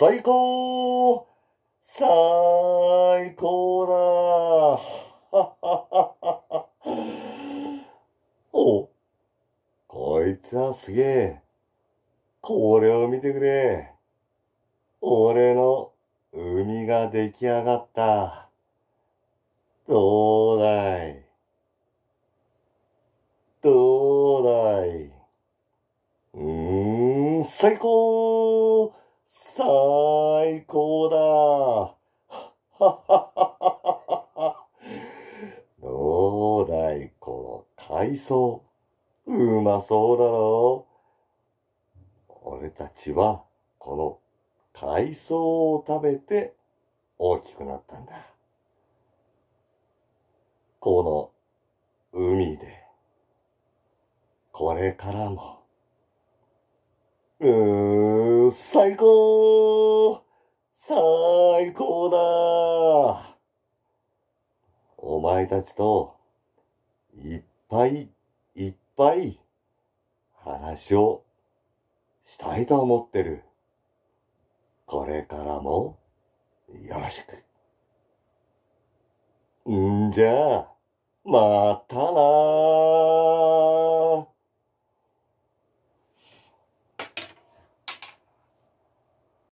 最高最高だ お、こいつはすげえ。これを見てくれ。俺の海が出来上がった。どうだいどうだいうーん、最高どうだい、この海藻。うまそうだろう。俺たちは、この海藻を食べて大きくなったんだ。この海で、これからも、うーん、最高最高だお前たちといっぱいいっぱい話をしたいと思ってる。これからもよろしく。んじゃあ、またな